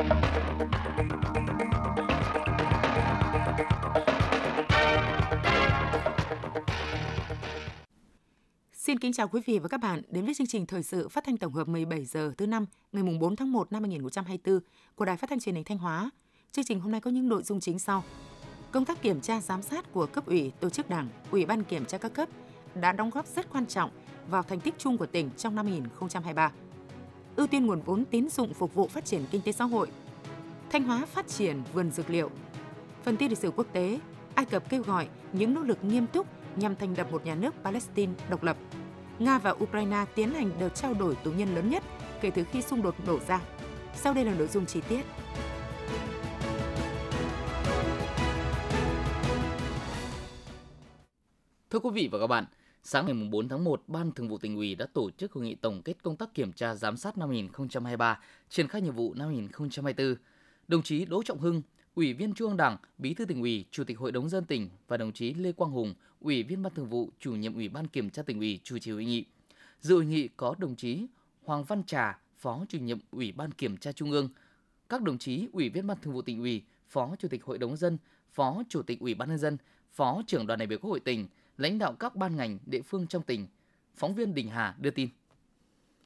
Xin kính chào quý vị và các bạn đến với chương trình thời sự phát thanh tổng hợp 17 giờ thứ năm ngày mùng 4 tháng 1 năm 2024 của Đài Phát thanh Truyền hình Thanh Hóa. Chương trình hôm nay có những nội dung chính sau: Công tác kiểm tra giám sát của cấp ủy, tổ chức Đảng, Ủy ban kiểm tra các cấp đã đóng góp rất quan trọng vào thành tích chung của tỉnh trong năm 2023 ưu tiên nguồn vốn tín dụng phục vụ phát triển kinh tế xã hội. Thanh Hóa phát triển vườn dược liệu. Phần tin lịch sử quốc tế, Ai Cập kêu gọi những nỗ lực nghiêm túc nhằm thành lập một nhà nước Palestine độc lập. Nga và Ukraine tiến hành đợt trao đổi tù nhân lớn nhất kể từ khi xung đột nổ ra. Sau đây là nội dung chi tiết. Thưa quý vị và các bạn, Sáng ngày 4 tháng 1, Ban Thường vụ tỉnh ủy đã tổ chức hội nghị tổng kết công tác kiểm tra giám sát năm 2023, triển khai nhiệm vụ năm 2024. Đồng chí Đỗ Trọng Hưng, Ủy viên Trung ương Đảng, Bí thư tỉnh ủy, Chủ tịch Hội đồng dân tỉnh và đồng chí Lê Quang Hùng, Ủy viên Ban Thường vụ, Chủ nhiệm Ủy ban Kiểm tra tỉnh ủy chủ trì hội nghị. Dự hội nghị có đồng chí Hoàng Văn Trà, Phó Chủ nhiệm Ủy ban Kiểm tra Trung ương, các đồng chí Ủy viên Ban Thường vụ tỉnh ủy, Phó Chủ tịch Hội đồng dân, Phó Chủ tịch Ủy ban nhân dân, Phó trưởng đoàn đại biểu Quốc hội tỉnh, lãnh đạo các ban ngành địa phương trong tỉnh. Phóng viên Đình Hà đưa tin.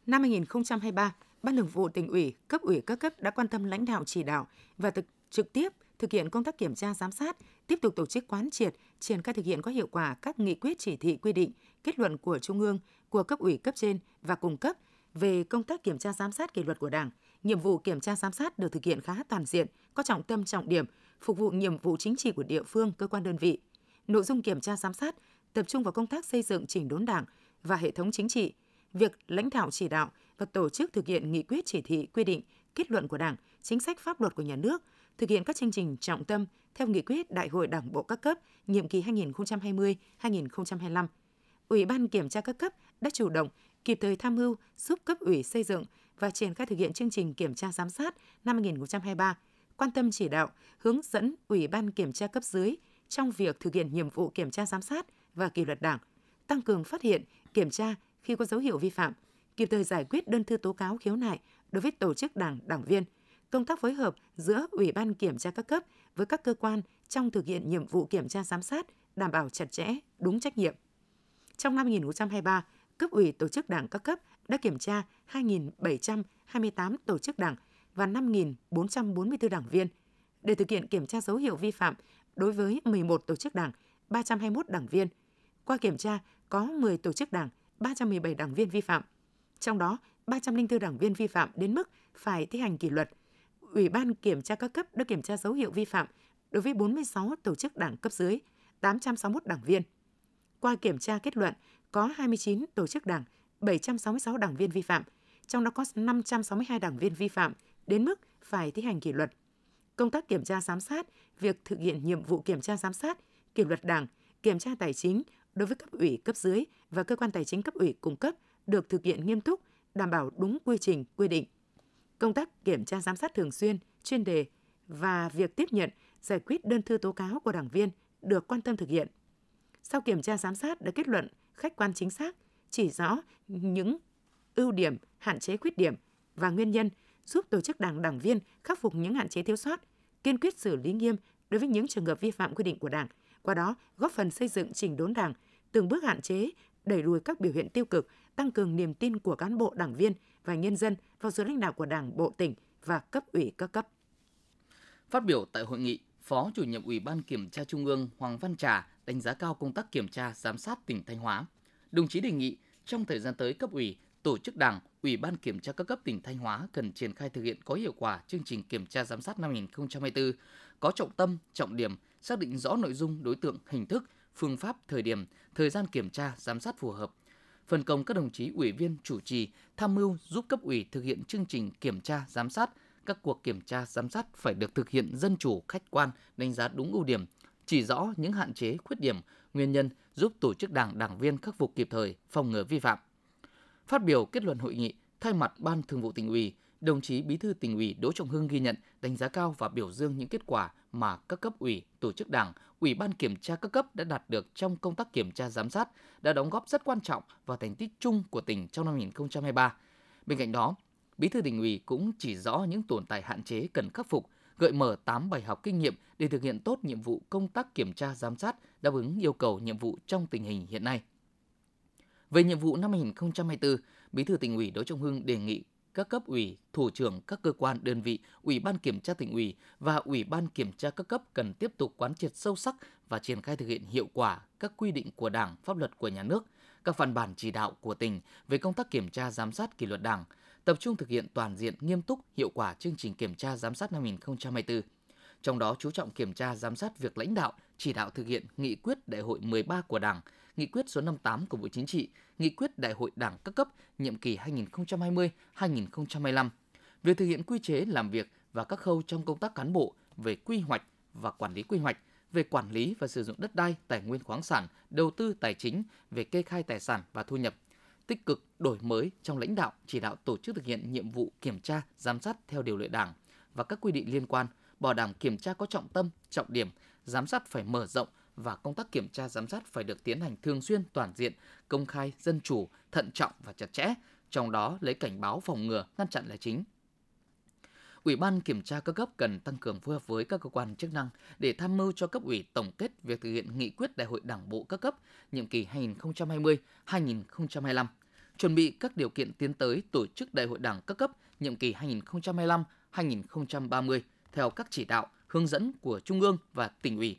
Năm 2023, Ban Thường vụ tỉnh ủy, cấp ủy các cấp đã quan tâm lãnh đạo chỉ đạo và thực trực tiếp thực hiện công tác kiểm tra giám sát, tiếp tục tổ chức quán triệt, triển khai thực hiện có hiệu quả các nghị quyết chỉ thị quy định, kết luận của Trung ương, của cấp ủy cấp trên và cùng cấp về công tác kiểm tra giám sát kỷ luật của Đảng. Nhiệm vụ kiểm tra giám sát được thực hiện khá toàn diện, có trọng tâm trọng điểm, phục vụ nhiệm vụ chính trị của địa phương, cơ quan đơn vị. Nội dung kiểm tra giám sát tập trung vào công tác xây dựng chỉnh đốn Đảng và hệ thống chính trị, việc lãnh đạo chỉ đạo và tổ chức thực hiện nghị quyết chỉ thị quy định, kết luận của Đảng, chính sách pháp luật của nhà nước, thực hiện các chương trình trọng tâm theo nghị quyết Đại hội Đảng bộ các cấp nhiệm kỳ 2020-2025. Ủy ban kiểm tra các cấp đã chủ động kịp thời tham mưu giúp cấp ủy xây dựng và triển khai thực hiện chương trình kiểm tra giám sát năm 2023, quan tâm chỉ đạo, hướng dẫn Ủy ban kiểm tra cấp dưới trong việc thực hiện nhiệm vụ kiểm tra giám sát và kỷ luật Đảng, tăng cường phát hiện, kiểm tra khi có dấu hiệu vi phạm, kịp thời giải quyết đơn thư tố cáo khiếu nại đối với tổ chức Đảng, đảng viên, công tác phối hợp giữa Ủy ban kiểm tra các cấp với các cơ quan trong thực hiện nhiệm vụ kiểm tra giám sát đảm bảo chặt chẽ, đúng trách nhiệm. Trong năm 2023, cấp ủy tổ chức Đảng các cấp đã kiểm tra 2.728 tổ chức Đảng và 5.444 đảng viên để thực hiện kiểm tra dấu hiệu vi phạm đối với 11 tổ chức Đảng, 321 đảng viên – qua kiểm tra, có 10 tổ chức đảng, 317 đảng viên vi phạm. Trong đó, 304 đảng viên vi phạm đến mức phải thi hành kỷ luật. Ủy ban kiểm tra các cấp đã kiểm tra dấu hiệu vi phạm đối với 46 tổ chức đảng cấp dưới, 861 đảng viên. Qua kiểm tra kết luận, có 29 tổ chức đảng, 766 đảng viên vi phạm, trong đó có 562 đảng viên vi phạm đến mức phải thi hành kỷ luật. Công tác kiểm tra giám sát, việc thực hiện nhiệm vụ kiểm tra giám sát, kỷ luật đảng, kiểm tra tài chính, đối với cấp ủy cấp dưới và cơ quan tài chính cấp ủy cung cấp được thực hiện nghiêm túc, đảm bảo đúng quy trình quy định. Công tác kiểm tra giám sát thường xuyên, chuyên đề và việc tiếp nhận, giải quyết đơn thư tố cáo của đảng viên được quan tâm thực hiện. Sau kiểm tra giám sát đã kết luận khách quan chính xác, chỉ rõ những ưu điểm, hạn chế khuyết điểm và nguyên nhân giúp tổ chức đảng đảng viên khắc phục những hạn chế thiếu sót, kiên quyết xử lý nghiêm đối với những trường hợp vi phạm quy định của đảng – qua đó góp phần xây dựng chỉnh đốn đảng, từng bước hạn chế, đẩy lùi các biểu hiện tiêu cực, tăng cường niềm tin của cán bộ đảng viên và nhân dân vào sự lãnh đạo của Đảng bộ tỉnh và cấp ủy các cấp. Phát biểu tại hội nghị, Phó Chủ nhiệm Ủy ban Kiểm tra Trung ương Hoàng Văn Trà đánh giá cao công tác kiểm tra giám sát tỉnh Thanh Hóa. Đồng chí đề nghị trong thời gian tới cấp ủy, tổ chức Đảng, Ủy ban Kiểm tra các cấp tỉnh Thanh Hóa cần triển khai thực hiện có hiệu quả chương trình kiểm tra giám sát năm 2024, có trọng tâm, trọng điểm, xác định rõ nội dung, đối tượng, hình thức, phương pháp, thời điểm, thời gian kiểm tra, giám sát phù hợp. Phân công các đồng chí ủy viên chủ trì tham mưu giúp cấp ủy thực hiện chương trình kiểm tra, giám sát. Các cuộc kiểm tra, giám sát phải được thực hiện dân chủ, khách quan, đánh giá đúng ưu điểm, chỉ rõ những hạn chế, khuyết điểm, nguyên nhân giúp tổ chức đảng đảng viên khắc phục kịp thời, phòng ngừa vi phạm. Phát biểu kết luận hội nghị, thay mặt Ban Thường vụ tỉnh ủy, đồng chí Bí thư tỉnh ủy Đỗ Trọng Hưng ghi nhận, đánh giá cao và biểu dương những kết quả mà các cấp ủy, tổ chức đảng, ủy ban kiểm tra các cấp đã đạt được trong công tác kiểm tra giám sát, đã đóng góp rất quan trọng vào thành tích chung của tỉnh trong năm 2023. Bên cạnh đó, Bí thư tỉnh ủy cũng chỉ rõ những tồn tại hạn chế cần khắc phục, gợi mở 8 bài học kinh nghiệm để thực hiện tốt nhiệm vụ công tác kiểm tra giám sát đáp ứng yêu cầu nhiệm vụ trong tình hình hiện nay. Về nhiệm vụ năm 2024, Bí thư tỉnh ủy Đỗ Trọng Hưng đề nghị các cấp ủy, thủ trưởng các cơ quan đơn vị, ủy ban kiểm tra tỉnh ủy và ủy ban kiểm tra các cấp cần tiếp tục quán triệt sâu sắc và triển khai thực hiện hiệu quả các quy định của Đảng, pháp luật của nhà nước, các văn bản chỉ đạo của tỉnh về công tác kiểm tra giám sát kỷ luật Đảng, tập trung thực hiện toàn diện, nghiêm túc, hiệu quả chương trình kiểm tra giám sát năm 2024 trong đó chú trọng kiểm tra giám sát việc lãnh đạo, chỉ đạo thực hiện nghị quyết đại hội 13 của Đảng, Nghị quyết số 58 của Bộ Chính trị, Nghị quyết Đại hội Đảng các cấp nhiệm kỳ 2020-2025. Việc thực hiện quy chế làm việc và các khâu trong công tác cán bộ về quy hoạch và quản lý quy hoạch, về quản lý và sử dụng đất đai, tài nguyên khoáng sản, đầu tư tài chính, về kê khai tài sản và thu nhập, tích cực đổi mới trong lãnh đạo, chỉ đạo tổ chức thực hiện nhiệm vụ kiểm tra, giám sát theo điều lệ Đảng và các quy định liên quan, bảo đảm kiểm tra có trọng tâm, trọng điểm, giám sát phải mở rộng, và công tác kiểm tra giám sát phải được tiến hành thường xuyên toàn diện, công khai, dân chủ, thận trọng và chặt chẽ, trong đó lấy cảnh báo phòng ngừa, ngăn chặn là chính. Ủy ban kiểm tra các cấp cần tăng cường phối hợp với các cơ quan chức năng để tham mưu cho cấp ủy tổng kết việc thực hiện nghị quyết Đại hội Đảng bộ các cấp nhiệm kỳ 2020-2025, chuẩn bị các điều kiện tiến tới tổ chức Đại hội Đảng các cấp nhiệm kỳ 2025-2030 theo các chỉ đạo, hướng dẫn của Trung ương và tỉnh ủy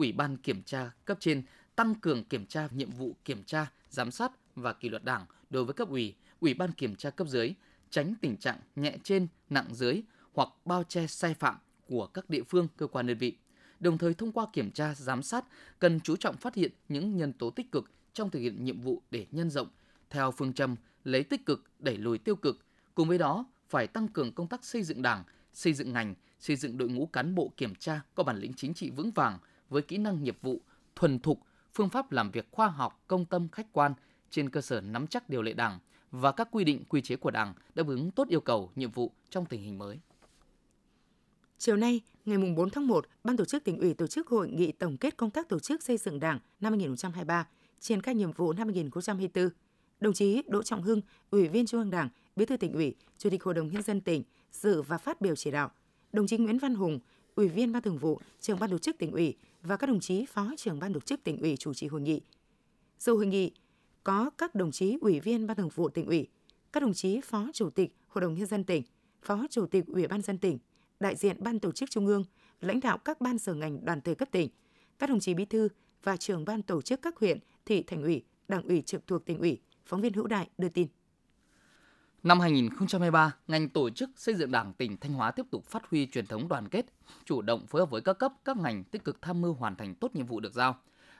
Ủy ban kiểm tra cấp trên tăng cường kiểm tra nhiệm vụ kiểm tra, giám sát và kỷ luật Đảng đối với cấp ủy, Ủy ban kiểm tra cấp dưới, tránh tình trạng nhẹ trên, nặng dưới hoặc bao che sai phạm của các địa phương, cơ quan đơn vị. Đồng thời thông qua kiểm tra, giám sát cần chú trọng phát hiện những nhân tố tích cực trong thực hiện nhiệm vụ để nhân rộng theo phương châm lấy tích cực đẩy lùi tiêu cực. Cùng với đó, phải tăng cường công tác xây dựng Đảng, xây dựng ngành, xây dựng đội ngũ cán bộ kiểm tra có bản lĩnh chính trị vững vàng, với kỹ năng nghiệp vụ, thuần thục, phương pháp làm việc khoa học, công tâm, khách quan trên cơ sở nắm chắc điều lệ Đảng và các quy định quy chế của Đảng đáp ứng tốt yêu cầu, nhiệm vụ trong tình hình mới. Chiều nay, ngày 4 tháng 1, Ban tổ chức tỉnh ủy tổ chức hội nghị tổng kết công tác tổ chức xây dựng Đảng năm 2023, triển khai nhiệm vụ năm 2024. Đồng chí Đỗ Trọng Hưng, Ủy viên Trung ương Đảng, Bí thư tỉnh ủy, Chủ tịch Hội đồng Nhân dân tỉnh, dự và phát biểu chỉ đạo. Đồng chí Nguyễn Văn Hùng, Ủy viên Ban Thường vụ, Trưởng Ban Tổ chức tỉnh ủy và các đồng chí Phó Trưởng Ban Tổ chức tỉnh ủy chủ trì hội nghị. Sau hội nghị có các đồng chí Ủy viên Ban Thường vụ tỉnh ủy, các đồng chí Phó Chủ tịch Hội đồng nhân dân tỉnh, Phó Chủ tịch Ủy ban dân tỉnh, đại diện Ban Tổ chức Trung ương, lãnh đạo các ban sở ngành đoàn thể cấp tỉnh, các đồng chí bí thư và trưởng ban tổ chức các huyện, thị thành ủy, đảng ủy trực thuộc tỉnh ủy, phóng viên Hữu Đại đưa tin. Năm 2023, ngành tổ chức xây dựng Đảng tỉnh Thanh Hóa tiếp tục phát huy truyền thống đoàn kết, chủ động phối hợp với các cấp, các ngành tích cực tham mưu hoàn thành tốt nhiệm vụ được giao.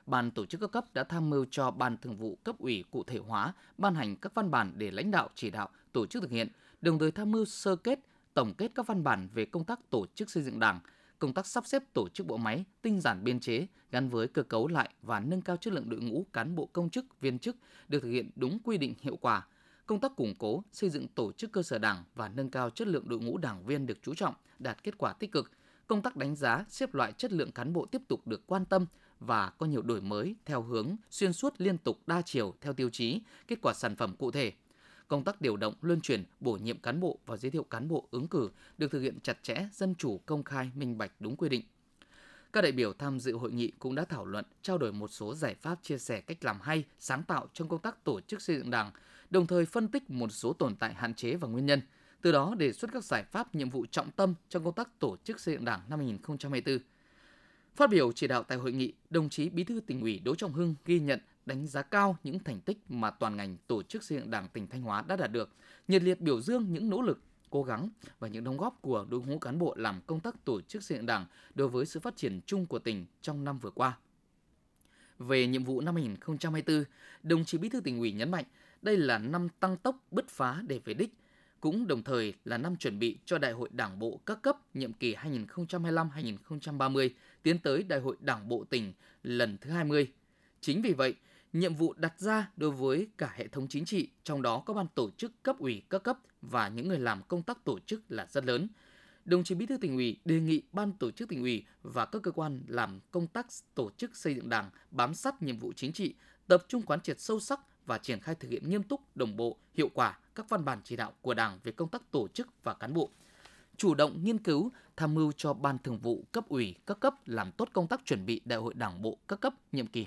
Ban tổ chức các cấp đã tham mưu cho Ban Thường vụ cấp ủy cụ thể hóa, ban hành các văn bản để lãnh đạo chỉ đạo, tổ chức thực hiện, đồng thời tham mưu sơ kết, tổng kết các văn bản về công tác tổ chức xây dựng Đảng, công tác sắp xếp tổ chức bộ máy, tinh giản biên chế gắn với cơ cấu lại và nâng cao chất lượng đội ngũ cán bộ công chức, viên chức được thực hiện đúng quy định hiệu quả – công tác củng cố, xây dựng tổ chức cơ sở đảng và nâng cao chất lượng đội ngũ đảng viên được chú trọng, đạt kết quả tích cực. Công tác đánh giá, xếp loại chất lượng cán bộ tiếp tục được quan tâm và có nhiều đổi mới theo hướng xuyên suốt liên tục đa chiều theo tiêu chí, kết quả sản phẩm cụ thể. Công tác điều động, luân chuyển, bổ nhiệm cán bộ và giới thiệu cán bộ ứng cử được thực hiện chặt chẽ, dân chủ, công khai, minh bạch đúng quy định. Các đại biểu tham dự hội nghị cũng đã thảo luận, trao đổi một số giải pháp chia sẻ cách làm hay, sáng tạo trong công tác tổ chức xây dựng Đảng, đồng thời phân tích một số tồn tại hạn chế và nguyên nhân, từ đó đề xuất các giải pháp nhiệm vụ trọng tâm trong công tác tổ chức xây dựng Đảng năm 2024. Phát biểu chỉ đạo tại hội nghị, đồng chí Bí thư tỉnh ủy Đỗ Trọng Hưng ghi nhận đánh giá cao những thành tích mà toàn ngành tổ chức xây dựng Đảng tỉnh Thanh Hóa đã đạt được, nhiệt liệt biểu dương những nỗ lực, cố gắng và những đóng góp của đội ngũ cán bộ làm công tác tổ chức xây dựng Đảng đối với sự phát triển chung của tỉnh trong năm vừa qua. Về nhiệm vụ năm 2024, đồng chí Bí thư tỉnh ủy nhấn mạnh đây là năm tăng tốc bứt phá để về đích, cũng đồng thời là năm chuẩn bị cho Đại hội Đảng bộ các cấp nhiệm kỳ 2025-2030 tiến tới Đại hội Đảng bộ tỉnh lần thứ 20. Chính vì vậy, nhiệm vụ đặt ra đối với cả hệ thống chính trị, trong đó có ban tổ chức cấp ủy các cấp và những người làm công tác tổ chức là rất lớn – đồng chí Bí thư tỉnh ủy đề nghị ban tổ chức tỉnh ủy và các cơ quan làm công tác tổ chức xây dựng Đảng bám sát nhiệm vụ chính trị, tập trung quán triệt sâu sắc và triển khai thực hiện nghiêm túc, đồng bộ, hiệu quả các văn bản chỉ đạo của Đảng về công tác tổ chức và cán bộ. Chủ động nghiên cứu, tham mưu cho Ban Thường vụ cấp ủy các cấp làm tốt công tác chuẩn bị Đại hội Đảng bộ các cấp nhiệm kỳ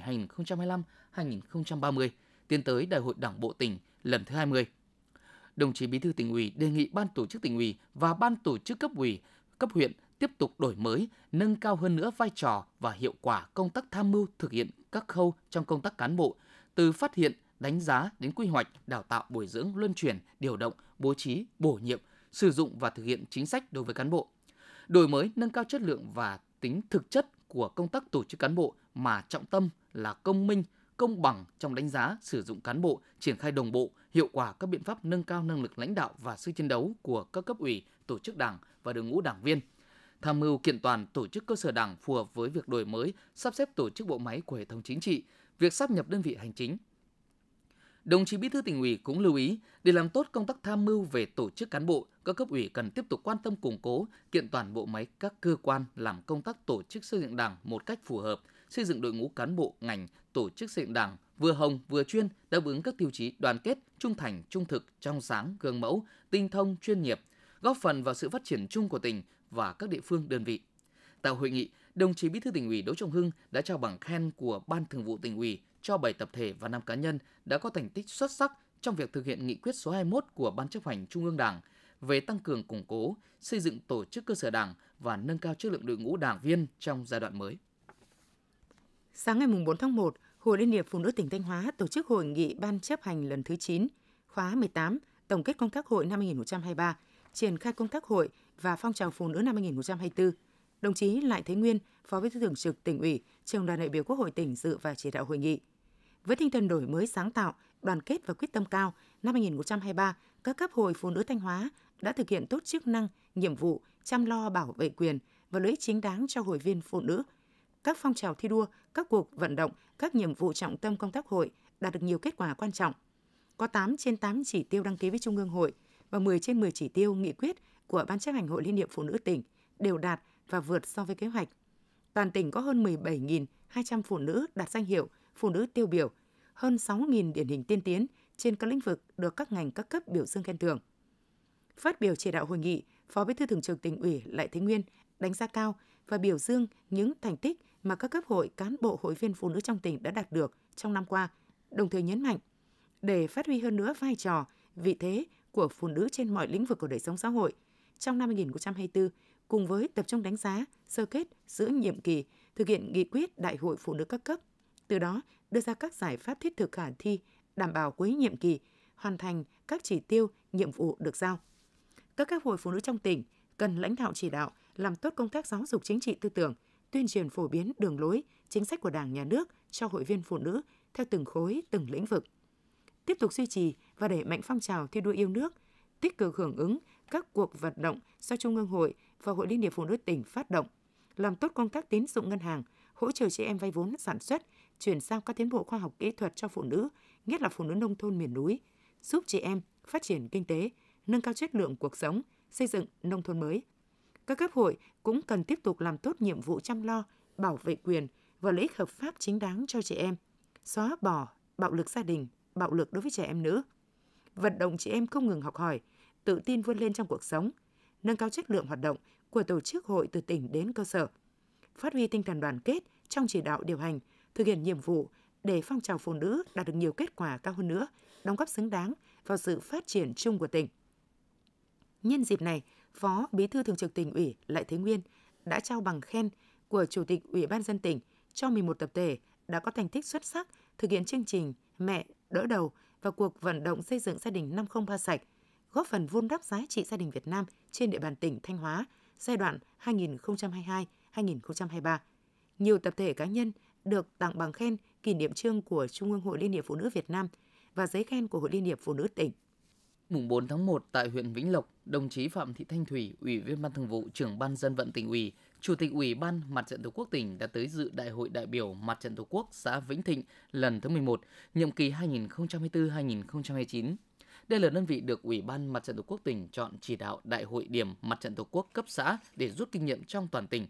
2025-2030, tiến tới Đại hội Đảng bộ tỉnh lần thứ 20 đồng chí Bí thư tỉnh ủy đề nghị ban tổ chức tỉnh ủy và ban tổ chức cấp ủy, cấp huyện tiếp tục đổi mới, nâng cao hơn nữa vai trò và hiệu quả công tác tham mưu thực hiện các khâu trong công tác cán bộ, từ phát hiện, đánh giá đến quy hoạch, đào tạo bồi dưỡng, luân chuyển, điều động, bố trí, bổ nhiệm, sử dụng và thực hiện chính sách đối với cán bộ. Đổi mới nâng cao chất lượng và tính thực chất của công tác tổ chức cán bộ mà trọng tâm là công minh, công bằng trong đánh giá sử dụng cán bộ, triển khai đồng bộ, hiệu quả các biện pháp nâng cao năng lực lãnh đạo và sức chiến đấu của các cấp ủy, tổ chức đảng và đội ngũ đảng viên, tham mưu kiện toàn tổ chức cơ sở đảng phù hợp với việc đổi mới, sắp xếp tổ chức bộ máy của hệ thống chính trị, việc sắp nhập đơn vị hành chính. Đồng chí Bí thư tỉnh ủy cũng lưu ý, để làm tốt công tác tham mưu về tổ chức cán bộ, các cấp ủy cần tiếp tục quan tâm củng cố, kiện toàn bộ máy các cơ quan làm công tác tổ chức xây dựng đảng một cách phù hợp, xây dựng đội ngũ cán bộ ngành, tổ chức xây dựng đảng vừa hồng vừa chuyên đáp ứng các tiêu chí đoàn kết, trung thành, trung thực, trong sáng, gương mẫu, tinh thông, chuyên nghiệp, góp phần vào sự phát triển chung của tỉnh và các địa phương đơn vị. Tại hội nghị, đồng chí Bí thư tỉnh ủy Đỗ Trọng Hưng đã trao bằng khen của Ban Thường vụ tỉnh ủy cho 7 tập thể và 5 cá nhân đã có thành tích xuất sắc trong việc thực hiện nghị quyết số 21 của Ban chấp hành Trung ương Đảng về tăng cường củng cố, xây dựng tổ chức cơ sở đảng và nâng cao chất lượng đội ngũ đảng viên trong giai đoạn mới. Sáng ngày 4 tháng 1, Hội Liên hiệp Phụ nữ tỉnh Thanh Hóa tổ chức hội nghị ban chấp hành lần thứ 9, khóa 18, tổng kết công tác hội năm 2023, triển khai công tác hội và phong trào phụ nữ năm 2024. Đồng chí Lại Thế Nguyên, Phó Bí thư Thường trực tỉnh ủy, Trường đoàn đại biểu Quốc hội tỉnh dự và chỉ đạo hội nghị. Với tinh thần đổi mới sáng tạo, đoàn kết và quyết tâm cao, năm 2023, các cấp hội phụ nữ Thanh Hóa đã thực hiện tốt chức năng, nhiệm vụ chăm lo bảo vệ quyền và lợi ích chính đáng cho hội viên phụ nữ các phong trào thi đua, các cuộc vận động, các nhiệm vụ trọng tâm công tác hội đạt được nhiều kết quả quan trọng. Có 8 trên 8 chỉ tiêu đăng ký với Trung ương hội và 10 trên 10 chỉ tiêu nghị quyết của Ban chấp hành Hội Liên hiệp Phụ nữ tỉnh đều đạt và vượt so với kế hoạch. Toàn tỉnh có hơn 17.200 phụ nữ đạt danh hiệu phụ nữ tiêu biểu, hơn 6.000 điển hình tiên tiến trên các lĩnh vực được các ngành các cấp biểu dương khen thưởng. Phát biểu chỉ đạo hội nghị, Phó Bí thư Thường trực tỉnh ủy Lại Thế Nguyên đánh giá cao và biểu dương những thành tích mà các cấp hội cán bộ hội viên phụ nữ trong tỉnh đã đạt được trong năm qua, đồng thời nhấn mạnh để phát huy hơn nữa vai trò, vị thế của phụ nữ trên mọi lĩnh vực của đời sống xã hội. Trong năm 2024, cùng với tập trung đánh giá, sơ kết giữa nhiệm kỳ, thực hiện nghị quyết Đại hội Phụ nữ các cấp, từ đó đưa ra các giải pháp thiết thực khả thi, đảm bảo cuối nhiệm kỳ, hoàn thành các chỉ tiêu, nhiệm vụ được giao. Các cấp hội phụ nữ trong tỉnh cần lãnh đạo chỉ đạo, làm tốt công tác giáo dục chính trị tư tưởng – tuyên truyền phổ biến đường lối, chính sách của Đảng, Nhà nước cho hội viên phụ nữ theo từng khối, từng lĩnh vực. Tiếp tục duy trì và đẩy mạnh phong trào thi đua yêu nước, tích cực hưởng ứng các cuộc vận động do Trung ương hội và Hội Liên hiệp Phụ nữ tỉnh phát động, làm tốt công tác tín dụng ngân hàng, hỗ trợ chị em vay vốn sản xuất, chuyển giao các tiến bộ khoa học kỹ thuật cho phụ nữ, nhất là phụ nữ nông thôn miền núi, giúp chị em phát triển kinh tế, nâng cao chất lượng cuộc sống, xây dựng nông thôn mới. Các cấp hội cũng cần tiếp tục làm tốt nhiệm vụ chăm lo, bảo vệ quyền và lợi ích hợp pháp chính đáng cho trẻ em, xóa bỏ bạo lực gia đình, bạo lực đối với trẻ em nữ, vận động trẻ em không ngừng học hỏi, tự tin vươn lên trong cuộc sống, nâng cao chất lượng hoạt động của tổ chức hội từ tỉnh đến cơ sở, phát huy tinh thần đoàn kết trong chỉ đạo điều hành, thực hiện nhiệm vụ để phong trào phụ nữ đạt được nhiều kết quả cao hơn nữa, đóng góp xứng đáng vào sự phát triển chung của tỉnh. Nhân dịp này, Phó Bí thư Thường trực tỉnh ủy Lại Thế Nguyên đã trao bằng khen của Chủ tịch Ủy ban dân tỉnh cho 11 tập thể đã có thành tích xuất sắc thực hiện chương trình Mẹ đỡ đầu và cuộc vận động xây dựng gia đình 503 sạch, góp phần vun đắp giá trị gia đình Việt Nam trên địa bàn tỉnh Thanh Hóa giai đoạn 2022-2023. Nhiều tập thể cá nhân được tặng bằng khen kỷ niệm trương của Trung ương Hội Liên hiệp Phụ nữ Việt Nam và giấy khen của Hội Liên hiệp Phụ nữ tỉnh mùng 4 tháng 1 tại huyện Vĩnh Lộc, đồng chí Phạm Thị Thanh Thủy, Ủy viên Ban Thường vụ, Trưởng ban Dân vận tỉnh ủy, Chủ tịch Ủy ban Mặt trận Tổ quốc tỉnh đã tới dự Đại hội đại biểu Mặt trận Tổ quốc xã Vĩnh Thịnh lần thứ 11, nhiệm kỳ 2024-2029. Đây là đơn vị được Ủy ban Mặt trận Tổ quốc tỉnh chọn chỉ đạo Đại hội điểm Mặt trận Tổ quốc cấp xã để rút kinh nghiệm trong toàn tỉnh.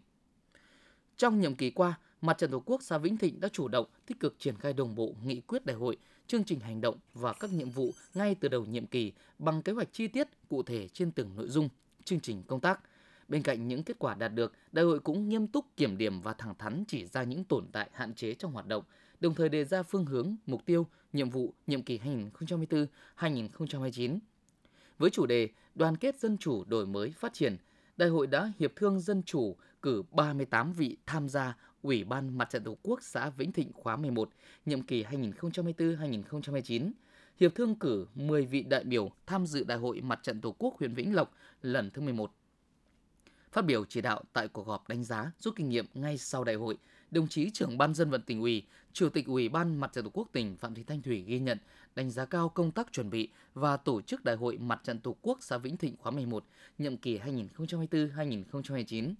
Trong nhiệm kỳ qua, Mặt trận Tổ quốc xã Vĩnh Thịnh đã chủ động tích cực triển khai đồng bộ nghị quyết đại hội chương trình hành động và các nhiệm vụ ngay từ đầu nhiệm kỳ bằng kế hoạch chi tiết cụ thể trên từng nội dung, chương trình công tác. Bên cạnh những kết quả đạt được, đại hội cũng nghiêm túc kiểm điểm và thẳng thắn chỉ ra những tồn tại hạn chế trong hoạt động, đồng thời đề ra phương hướng, mục tiêu, nhiệm vụ nhiệm kỳ 2024-2029. Với chủ đề Đoàn kết dân chủ đổi mới phát triển, đại hội đã hiệp thương dân chủ cử 38 vị tham gia Ủy ban Mặt trận Tổ quốc xã Vĩnh Thịnh khóa 11, nhiệm kỳ 2024-2029, hiệp thương cử 10 vị đại biểu tham dự Đại hội Mặt trận Tổ quốc huyện Vĩnh Lộc lần thứ 11. Phát biểu chỉ đạo tại cuộc họp đánh giá rút kinh nghiệm ngay sau đại hội, đồng chí trưởng ban dân vận tỉnh ủy, chủ tịch ủy ban mặt trận tổ quốc tỉnh Phạm Thị Thanh Thủy ghi nhận, đánh giá cao công tác chuẩn bị và tổ chức đại hội mặt trận tổ quốc xã Vĩnh Thịnh khóa 11, nhiệm kỳ 2024-2029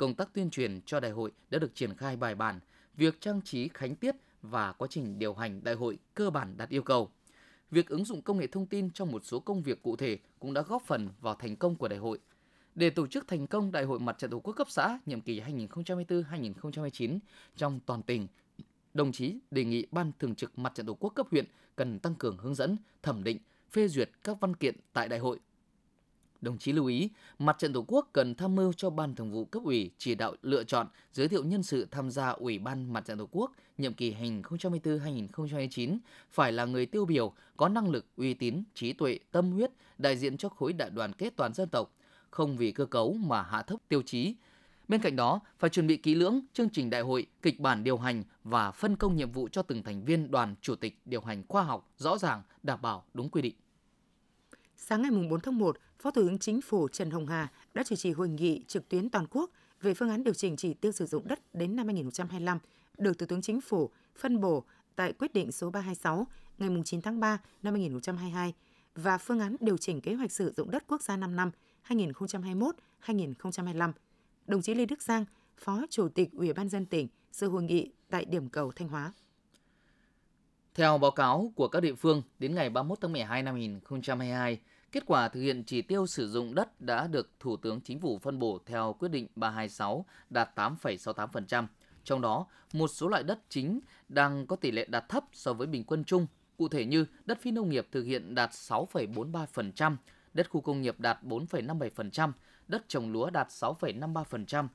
công tác tuyên truyền cho đại hội đã được triển khai bài bản, việc trang trí khánh tiết và quá trình điều hành đại hội cơ bản đạt yêu cầu. Việc ứng dụng công nghệ thông tin trong một số công việc cụ thể cũng đã góp phần vào thành công của đại hội. Để tổ chức thành công Đại hội Mặt trận Tổ quốc cấp xã nhiệm kỳ 2024-2029 trong toàn tỉnh, đồng chí đề nghị Ban Thường trực Mặt trận Tổ quốc cấp huyện cần tăng cường hướng dẫn, thẩm định, phê duyệt các văn kiện tại đại hội Đồng chí lưu ý, mặt trận Tổ quốc cần tham mưu cho Ban Thường vụ cấp ủy chỉ đạo lựa chọn, giới thiệu nhân sự tham gia Ủy ban Mặt trận Tổ quốc nhiệm kỳ hành 2024-2029 phải là người tiêu biểu, có năng lực, uy tín, trí tuệ, tâm huyết, đại diện cho khối đại đoàn kết toàn dân tộc, không vì cơ cấu mà hạ thấp tiêu chí. Bên cạnh đó, phải chuẩn bị kỹ lưỡng chương trình đại hội, kịch bản điều hành và phân công nhiệm vụ cho từng thành viên đoàn chủ tịch điều hành khoa học rõ ràng, đảm bảo đúng quy định. Sáng ngày 4 tháng 1, Phó Thủ tướng Chính phủ Trần Hồng Hà đã chủ trì hội nghị trực tuyến toàn quốc về phương án điều chỉnh chỉ tiêu sử dụng đất đến năm 2025 được Thủ tướng Chính phủ phân bổ tại quyết định số 326 ngày 9 tháng 3 năm 2022 và phương án điều chỉnh kế hoạch sử dụng đất quốc gia 5 năm 2021-2025. Đồng chí Lê Đức Giang, Phó Chủ tịch Ủy ban dân tỉnh, sự hội nghị tại điểm cầu Thanh Hóa. Theo báo cáo của các địa phương, đến ngày 31 tháng 12 năm 2022, kết quả thực hiện chỉ tiêu sử dụng đất đã được Thủ tướng Chính phủ phân bổ theo quyết định 326 đạt 8,68%. Trong đó, một số loại đất chính đang có tỷ lệ đạt thấp so với bình quân chung, cụ thể như đất phi nông nghiệp thực hiện đạt 6,43%, đất khu công nghiệp đạt 4,57%, đất trồng lúa đạt 6,53%.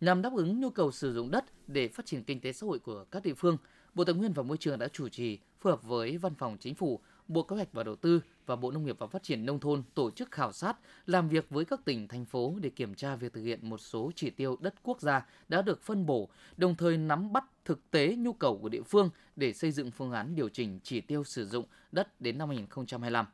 Nhằm đáp ứng nhu cầu sử dụng đất để phát triển kinh tế xã hội của các địa phương – Bộ Tài nguyên và Môi trường đã chủ trì phối hợp với Văn phòng Chính phủ, Bộ Kế hoạch và Đầu tư và Bộ Nông nghiệp và Phát triển nông thôn tổ chức khảo sát, làm việc với các tỉnh thành phố để kiểm tra việc thực hiện một số chỉ tiêu đất quốc gia đã được phân bổ, đồng thời nắm bắt thực tế nhu cầu của địa phương để xây dựng phương án điều chỉnh chỉ tiêu sử dụng đất đến năm 2025.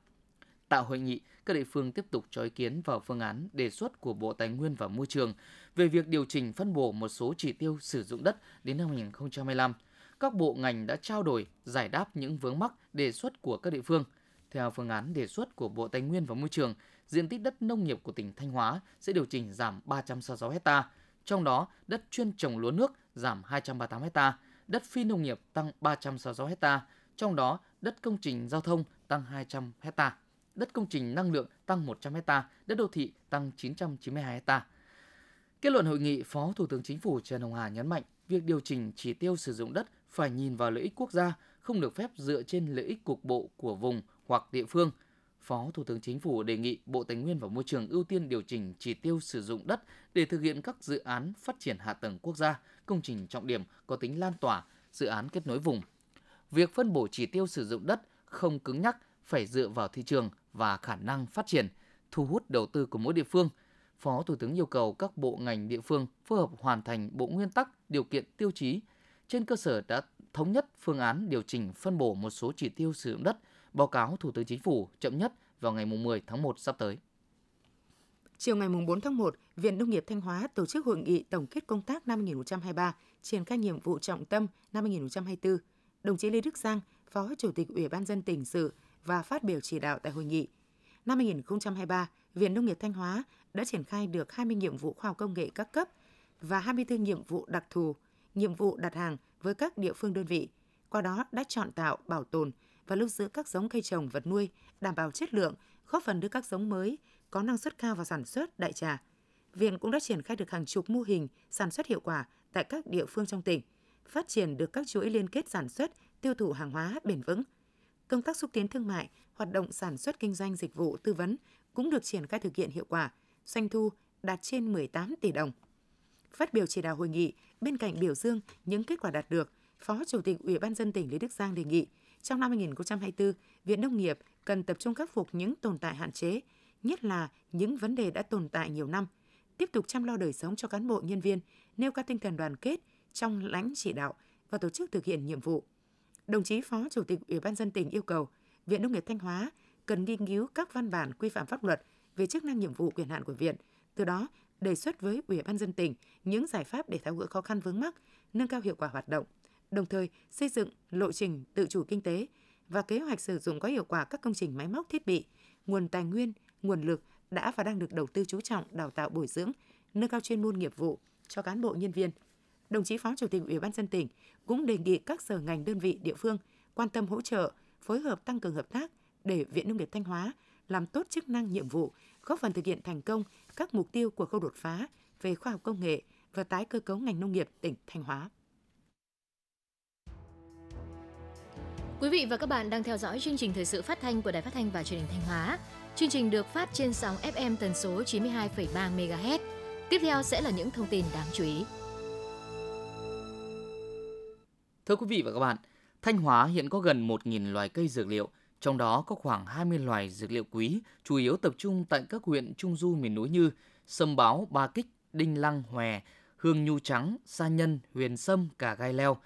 Tại hội nghị, các địa phương tiếp tục cho ý kiến vào phương án đề xuất của Bộ Tài nguyên và Môi trường về việc điều chỉnh phân bổ một số chỉ tiêu sử dụng đất đến năm 2025 các bộ ngành đã trao đổi, giải đáp những vướng mắc đề xuất của các địa phương. Theo phương án đề xuất của Bộ Tài nguyên và Môi trường, diện tích đất nông nghiệp của tỉnh Thanh Hóa sẽ điều chỉnh giảm 366 ha, trong đó đất chuyên trồng lúa nước giảm 238 ha, đất phi nông nghiệp tăng 366 ha, trong đó đất công trình giao thông tăng 200 ha, đất công trình năng lượng tăng 100 ha, đất đô thị tăng 992 ha. Kết luận hội nghị, Phó Thủ tướng Chính phủ Trần Hồng Hà nhấn mạnh, việc điều chỉnh chỉ tiêu sử dụng đất phải nhìn vào lợi ích quốc gia, không được phép dựa trên lợi ích cục bộ của vùng hoặc địa phương. Phó Thủ tướng Chính phủ đề nghị Bộ Tài nguyên và Môi trường ưu tiên điều chỉnh chỉ tiêu sử dụng đất để thực hiện các dự án phát triển hạ tầng quốc gia, công trình trọng điểm có tính lan tỏa, dự án kết nối vùng. Việc phân bổ chỉ tiêu sử dụng đất không cứng nhắc phải dựa vào thị trường và khả năng phát triển, thu hút đầu tư của mỗi địa phương. Phó Thủ tướng yêu cầu các bộ ngành địa phương phối hợp hoàn thành bộ nguyên tắc, điều kiện, tiêu chí, trên cơ sở đã thống nhất phương án điều chỉnh phân bổ một số chỉ tiêu sử dụng đất, báo cáo Thủ tướng Chính phủ chậm nhất vào ngày 10 tháng 1 sắp tới. Chiều ngày 4 tháng 1, Viện Nông nghiệp Thanh Hóa tổ chức hội nghị tổng kết công tác năm 2023 trên các nhiệm vụ trọng tâm năm 2024. Đồng chí Lê Đức Giang, Phó Chủ tịch Ủy ban dân tỉnh dự và phát biểu chỉ đạo tại hội nghị. Năm 2023, Viện Nông nghiệp Thanh Hóa đã triển khai được 20 nhiệm vụ khoa học công nghệ các cấp và 24 nhiệm vụ đặc thù – nhiệm vụ đặt hàng với các địa phương đơn vị, qua đó đã chọn tạo, bảo tồn và lưu giữ các giống cây trồng vật nuôi đảm bảo chất lượng, góp phần đưa các giống mới có năng suất cao vào sản xuất đại trà. Viện cũng đã triển khai được hàng chục mô hình sản xuất hiệu quả tại các địa phương trong tỉnh, phát triển được các chuỗi liên kết sản xuất, tiêu thụ hàng hóa bền vững. Công tác xúc tiến thương mại, hoạt động sản xuất kinh doanh dịch vụ tư vấn cũng được triển khai thực hiện hiệu quả, doanh thu đạt trên 18 tỷ đồng. Phát biểu chỉ đạo hội nghị, Bên cạnh biểu dương những kết quả đạt được, Phó Chủ tịch Ủy ban dân tỉnh Lý Đức Giang đề nghị trong năm 2024, Viện Nông nghiệp cần tập trung khắc phục những tồn tại hạn chế, nhất là những vấn đề đã tồn tại nhiều năm, tiếp tục chăm lo đời sống cho cán bộ nhân viên, nêu cao tinh thần đoàn kết trong lãnh chỉ đạo và tổ chức thực hiện nhiệm vụ. Đồng chí Phó Chủ tịch Ủy ban dân tỉnh yêu cầu Viện Nông nghiệp Thanh Hóa cần nghiên cứu các văn bản quy phạm pháp luật về chức năng nhiệm vụ quyền hạn của viện, từ đó đề xuất với Ủy ban dân tỉnh những giải pháp để tháo gỡ khó khăn vướng mắc, nâng cao hiệu quả hoạt động, đồng thời xây dựng lộ trình tự chủ kinh tế và kế hoạch sử dụng có hiệu quả các công trình máy móc thiết bị, nguồn tài nguyên, nguồn lực đã và đang được đầu tư chú trọng đào tạo bồi dưỡng, nâng cao chuyên môn nghiệp vụ cho cán bộ nhân viên. Đồng chí Phó Chủ tịch Ủy ban dân tỉnh cũng đề nghị các sở ngành đơn vị địa phương quan tâm hỗ trợ, phối hợp tăng cường hợp tác để Viện Nông nghiệp Thanh Hóa làm tốt chức năng nhiệm vụ góp phần thực hiện thành công các mục tiêu của khâu đột phá về khoa học công nghệ và tái cơ cấu ngành nông nghiệp tỉnh Thanh Hóa. Quý vị và các bạn đang theo dõi chương trình thời sự phát thanh của Đài Phát thanh và Truyền hình Thanh Hóa. Chương trình được phát trên sóng FM tần số 92,3 MHz. Tiếp theo sẽ là những thông tin đáng chú ý. Thưa quý vị và các bạn, Thanh Hóa hiện có gần 1.000 loài cây dược liệu trong đó có khoảng 20 loài dược liệu quý, chủ yếu tập trung tại các huyện trung du miền núi như Sâm Báo, Ba Kích, Đinh Lăng, Hòe, Hương Nhu Trắng, Sa Nhân, Huyền Sâm, cà Gai Leo.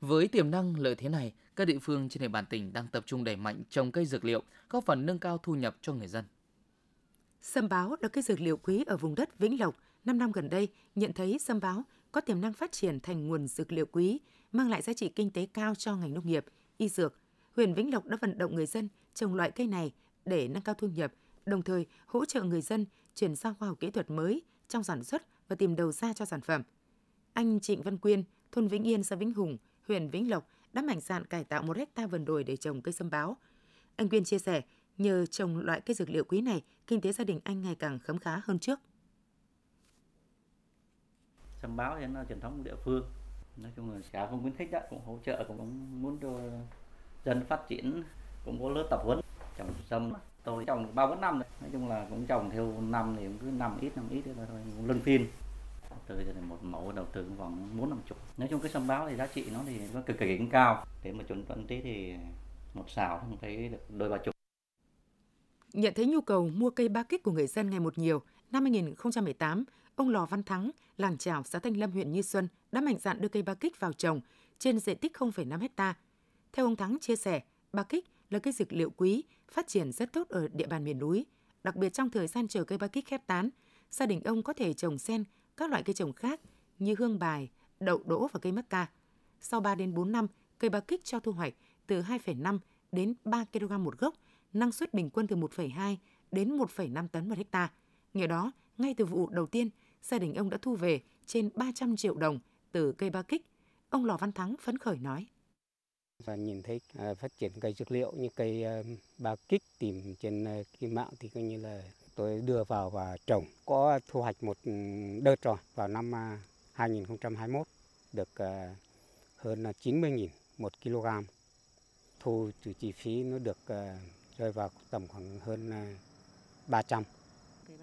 Với tiềm năng lợi thế này, các địa phương trên địa bàn tỉnh đang tập trung đẩy mạnh trồng cây dược liệu, góp phần nâng cao thu nhập cho người dân. Sâm báo là cây dược liệu quý ở vùng đất Vĩnh Lộc. 5 năm gần đây, nhận thấy sâm báo có tiềm năng phát triển thành nguồn dược liệu quý, mang lại giá trị kinh tế cao cho ngành nông nghiệp, y dược, huyện Vĩnh Lộc đã vận động người dân trồng loại cây này để nâng cao thu nhập, đồng thời hỗ trợ người dân chuyển sang khoa học kỹ thuật mới trong sản xuất và tìm đầu ra cho sản phẩm. Anh Trịnh Văn Quyên, thôn Vĩnh Yên, xã Vĩnh Hùng, huyện Vĩnh Lộc đã mạnh dạn cải tạo một hecta vườn đồi để trồng cây sâm báo. Anh Quyên chia sẻ, nhờ trồng loại cây dược liệu quý này, kinh tế gia đình anh ngày càng khấm khá hơn trước. Sâm báo thì nó truyền thống địa phương, nói chung là xã không khuyến khích đó, cũng hỗ trợ cũng muốn cho dân phát triển cũng có lớp tập huấn trồng sâm tôi trồng ba bốn năm rồi nói chung là cũng trồng theo năm thì cũng cứ năm ít năm ít thôi thôi luân phiên từ thì một mẫu đầu tư khoảng bốn năm chục nói chung cái sâm báo thì giá trị nó thì nó cực kỳ cao để mà chuẩn phân tí thì một xào không thấy được đôi ba chục nhận thấy nhu cầu mua cây ba kích của người dân ngày một nhiều năm 2018 ông Lò Văn Thắng, làng Trảo, xã Thanh Lâm, huyện Như Xuân đã mạnh dạn đưa cây ba kích vào trồng trên diện tích 0,5 hecta theo ông Thắng chia sẻ, ba kích là cây dược liệu quý, phát triển rất tốt ở địa bàn miền núi, đặc biệt trong thời gian chờ cây ba kích khép tán, gia đình ông có thể trồng sen các loại cây trồng khác như hương bài, đậu đỗ và cây mắc ca. Sau 3 đến 4 năm, cây ba kích cho thu hoạch từ 2,5 đến 3 kg một gốc, năng suất bình quân từ 1,2 đến 1,5 tấn một hecta. Nhờ đó, ngay từ vụ đầu tiên, gia đình ông đã thu về trên 300 triệu đồng từ cây ba kích. Ông Lò Văn Thắng phấn khởi nói và nhìn thấy à, phát triển cây dược liệu như cây à, ba kích tìm trên à, kim mạo thì coi như là tôi đưa vào và trồng có thu hoạch một ừ, đợt rồi vào năm 2021 được hơn 90.000 một kg thu từ chi phí nó được rơi vào tầm khoảng hơn 300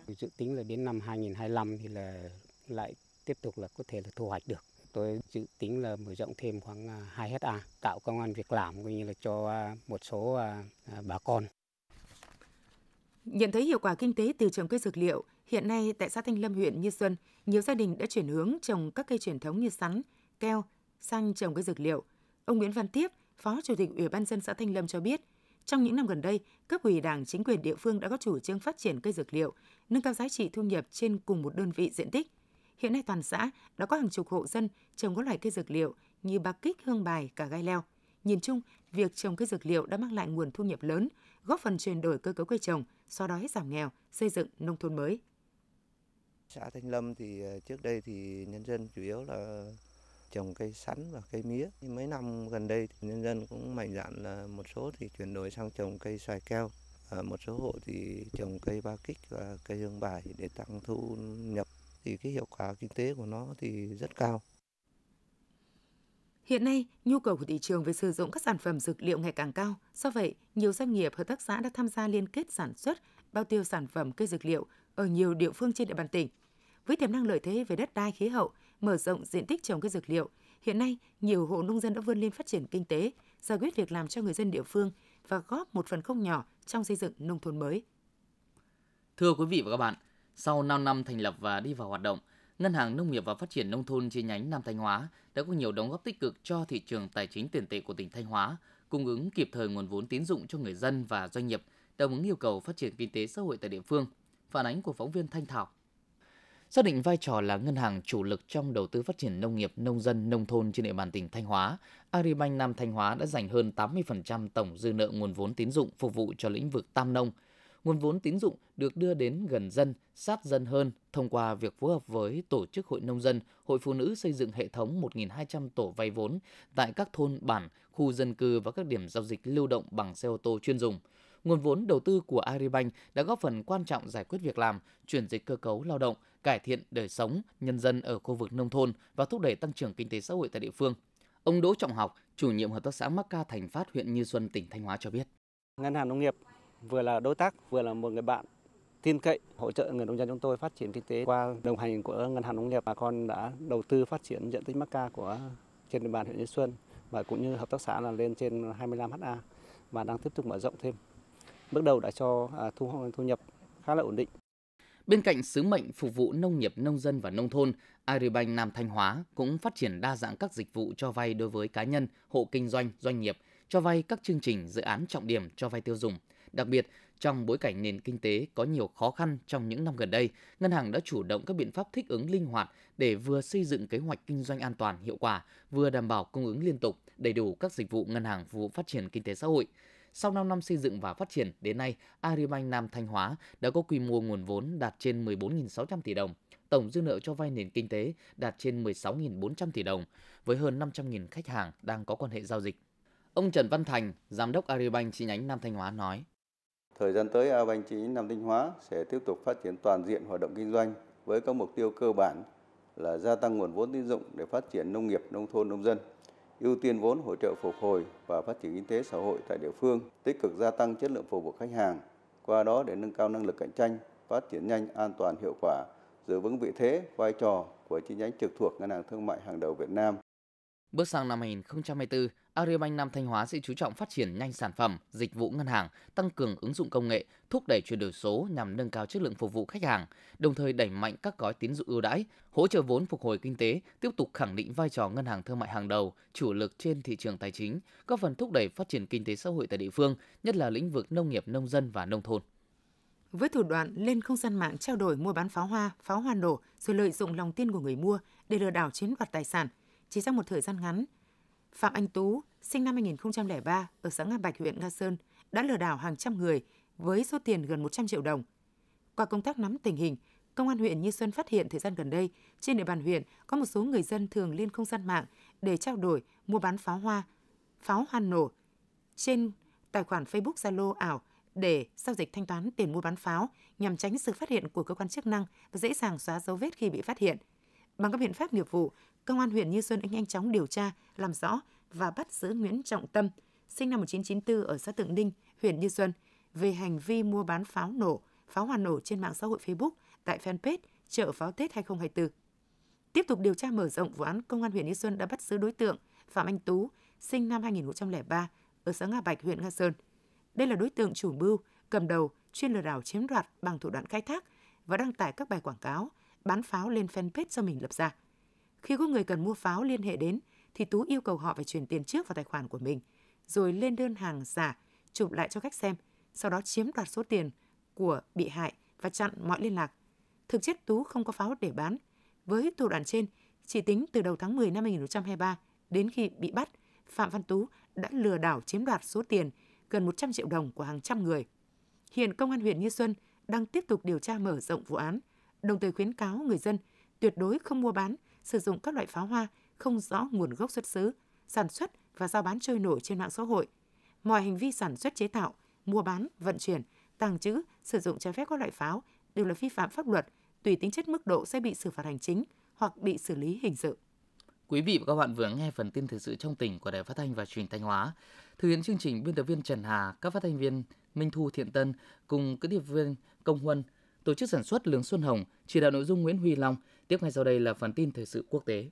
dự tính là đến năm 2025 thì là lại tiếp tục là có thể là thu hoạch được tôi dự tính là mở rộng thêm khoảng 2 à, hecta tạo công an việc làm cũng như là cho à, một số à, bà con. Nhận thấy hiệu quả kinh tế từ trồng cây dược liệu, hiện nay tại xã Thanh Lâm huyện Như Xuân, nhiều gia đình đã chuyển hướng trồng các cây truyền thống như sắn, keo sang trồng cây dược liệu. Ông Nguyễn Văn Tiếp, Phó Chủ tịch Ủy ban dân xã Thanh Lâm cho biết, trong những năm gần đây, cấp ủy Đảng chính quyền địa phương đã có chủ trương phát triển cây dược liệu, nâng cao giá trị thu nhập trên cùng một đơn vị diện tích, Hiện nay toàn xã đã có hàng chục hộ dân trồng các loại cây dược liệu như bạc kích, hương bài, cả gai leo. Nhìn chung, việc trồng cây dược liệu đã mang lại nguồn thu nhập lớn, góp phần chuyển đổi cơ cấu cây trồng, so đói giảm nghèo, xây dựng nông thôn mới. Xã Thanh Lâm thì ờ, trước đây thì nhân dân chủ yếu là trồng cây sắn và cây mía. Mấy năm gần đây thì nhân dân cũng mạnh dạn là một số thì chuyển đổi sang trồng cây xoài keo. À, một số hộ thì trồng cây ba kích và cây hương bài để tăng thu nhập thì cái hiệu quả kinh tế của nó thì rất cao. Hiện nay, nhu cầu của thị trường về sử dụng các sản phẩm dược liệu ngày càng cao. Do vậy, nhiều doanh nghiệp hợp tác xã đã tham gia liên kết sản xuất, bao tiêu sản phẩm cây dược liệu ở nhiều địa phương trên địa bàn tỉnh. Với tiềm năng lợi thế về đất đai khí hậu, mở rộng diện tích trồng cây dược liệu, hiện nay nhiều hộ nông dân đã vươn lên phát triển kinh tế, giải quyết việc làm cho người dân địa phương và góp một phần không nhỏ trong xây dựng nông thôn mới. Thưa quý vị và các bạn, sau 5 năm thành lập và đi vào hoạt động, Ngân hàng Nông nghiệp và Phát triển Nông thôn chi nhánh Nam Thanh Hóa đã có nhiều đóng góp tích cực cho thị trường tài chính tiền tệ của tỉnh Thanh Hóa, cung ứng kịp thời nguồn vốn tín dụng cho người dân và doanh nghiệp, đáp ứng yêu cầu phát triển kinh tế xã hội tại địa phương. Phản ánh của phóng viên Thanh Thảo. Xác định vai trò là ngân hàng chủ lực trong đầu tư phát triển nông nghiệp, nông dân, nông thôn trên địa bàn tỉnh Thanh Hóa, Agribank Nam Thanh Hóa đã dành hơn 80% tổng dư nợ nguồn vốn tín dụng phục vụ cho lĩnh vực tam nông – nguồn vốn tín dụng được đưa đến gần dân, sát dân hơn thông qua việc phối hợp với tổ chức hội nông dân, hội phụ nữ xây dựng hệ thống 1.200 tổ vay vốn tại các thôn bản, khu dân cư và các điểm giao dịch lưu động bằng xe ô tô chuyên dùng. Nguồn vốn đầu tư của Agribank đã góp phần quan trọng giải quyết việc làm, chuyển dịch cơ cấu lao động, cải thiện đời sống nhân dân ở khu vực nông thôn và thúc đẩy tăng trưởng kinh tế xã hội tại địa phương. Ông Đỗ Trọng Học, chủ nhiệm hợp tác xã Macca Thành Phát, huyện Như Xuân, tỉnh Thanh Hóa cho biết. Ngân hàng nông nghiệp vừa là đối tác, vừa là một người bạn tin cậy hỗ trợ người nông dân chúng tôi phát triển kinh tế qua đồng hành của ngân hàng nông nghiệp bà con đã đầu tư phát triển diện tích mắc ca của trên địa bàn huyện Như Xuân và cũng như hợp tác xã là lên trên 25 ha và đang tiếp tục mở rộng thêm bước đầu đã cho à, thu thu nhập khá là ổn định Bên cạnh sứ mệnh phục vụ nông nghiệp, nông dân và nông thôn, Agribank Nam Thanh Hóa cũng phát triển đa dạng các dịch vụ cho vay đối với cá nhân, hộ kinh doanh, doanh nghiệp, cho vay các chương trình dự án trọng điểm cho vay tiêu dùng – Đặc biệt, trong bối cảnh nền kinh tế có nhiều khó khăn trong những năm gần đây, ngân hàng đã chủ động các biện pháp thích ứng linh hoạt để vừa xây dựng kế hoạch kinh doanh an toàn hiệu quả, vừa đảm bảo cung ứng liên tục đầy đủ các dịch vụ ngân hàng phục vụ phát triển kinh tế xã hội. Sau 5 năm xây dựng và phát triển, đến nay, Agribank Nam Thanh Hóa đã có quy mô nguồn vốn đạt trên 14.600 tỷ đồng, tổng dư nợ cho vay nền kinh tế đạt trên 16.400 tỷ đồng, với hơn 500.000 khách hàng đang có quan hệ giao dịch. Ông Trần Văn Thành, giám đốc Agribank chi nhánh Nam Thanh Hóa nói: Thời gian tới, A Banh chi Nam Thanh Hóa sẽ tiếp tục phát triển toàn diện hoạt động kinh doanh với các mục tiêu cơ bản là gia tăng nguồn vốn tín dụng để phát triển nông nghiệp, nông thôn, nông dân, ưu tiên vốn hỗ trợ phục hồi và phát triển kinh tế xã hội tại địa phương, tích cực gia tăng chất lượng phục vụ khách hàng, qua đó để nâng cao năng lực cạnh tranh, phát triển nhanh, an toàn, hiệu quả, giữ vững vị thế, vai trò của chi nhánh trực thuộc Ngân hàng Thương mại hàng đầu Việt Nam Bước sang năm 2024, Agribank Nam Thanh Hóa sẽ chú trọng phát triển nhanh sản phẩm, dịch vụ ngân hàng, tăng cường ứng dụng công nghệ, thúc đẩy chuyển đổi số nhằm nâng cao chất lượng phục vụ khách hàng, đồng thời đẩy mạnh các gói tín dụng ưu đãi, hỗ trợ vốn phục hồi kinh tế, tiếp tục khẳng định vai trò ngân hàng thương mại hàng đầu, chủ lực trên thị trường tài chính, góp phần thúc đẩy phát triển kinh tế xã hội tại địa phương, nhất là lĩnh vực nông nghiệp, nông dân và nông thôn với thủ đoạn lên không gian mạng trao đổi mua bán pháo hoa, pháo hoa nổ rồi lợi dụng lòng tin của người mua để lừa đảo chiếm đoạt tài sản – chỉ trong một thời gian ngắn, Phạm Anh Tú, sinh năm 2003 ở xã Nga Bạch, huyện Nga Sơn, đã lừa đảo hàng trăm người với số tiền gần 100 triệu đồng. Qua công tác nắm tình hình, Công an huyện Như Xuân phát hiện thời gian gần đây, trên địa bàn huyện có một số người dân thường lên không gian mạng để trao đổi, mua bán pháo hoa, pháo hoa nổ trên tài khoản Facebook Zalo ảo để giao dịch thanh toán tiền mua bán pháo nhằm tránh sự phát hiện của cơ quan chức năng và dễ dàng xóa dấu vết khi bị phát hiện – Bằng các biện pháp nghiệp vụ, Công an huyện Như Xuân đã nhanh chóng điều tra, làm rõ và bắt giữ Nguyễn Trọng Tâm, sinh năm 1994 ở xã Tượng Ninh, huyện Như Xuân, về hành vi mua bán pháo nổ, pháo hoa nổ trên mạng xã hội Facebook tại fanpage chợ pháo Tết 2024. Tiếp tục điều tra mở rộng vụ án, Công an huyện Như Xuân đã bắt giữ đối tượng Phạm Anh Tú, sinh năm 2003, ở xã Nga Bạch, huyện Nga Sơn. Đây là đối tượng chủ mưu, cầm đầu, chuyên lừa đảo chiếm đoạt bằng thủ đoạn khai thác và đăng tải các bài quảng cáo – bán pháo lên fanpage do mình lập ra. Khi có người cần mua pháo liên hệ đến, thì Tú yêu cầu họ phải chuyển tiền trước vào tài khoản của mình, rồi lên đơn hàng giả, chụp lại cho khách xem, sau đó chiếm đoạt số tiền của bị hại và chặn mọi liên lạc. Thực chất Tú không có pháo để bán. Với thủ đoạn trên, chỉ tính từ đầu tháng 10 năm 2023 đến khi bị bắt, Phạm Văn Tú đã lừa đảo chiếm đoạt số tiền gần 100 triệu đồng của hàng trăm người. Hiện Công an huyện Như Xuân đang tiếp tục điều tra mở rộng vụ án – đồng thời khuyến cáo người dân tuyệt đối không mua bán, sử dụng các loại pháo hoa không rõ nguồn gốc xuất xứ, sản xuất và giao bán trôi nổi trên mạng xã hội. Mọi hành vi sản xuất chế tạo, mua bán, vận chuyển, tàng trữ, sử dụng trái phép các loại pháo đều là vi phạm pháp luật, tùy tính chất mức độ sẽ bị xử phạt hành chính hoặc bị xử lý hình sự. Quý vị và các bạn vừa nghe phần tin thời sự trong tỉnh của Đài Phát thanh và Truyền thanh Hóa. Thực hiện chương trình biên tập viên Trần Hà, các phát thanh viên Minh Thu Thiện Tân cùng các điệp viên Công Huân tổ chức sản xuất Lương Xuân Hồng, chỉ đạo nội dung Nguyễn Huy Long. Tiếp ngay sau đây là phần tin thời sự quốc tế.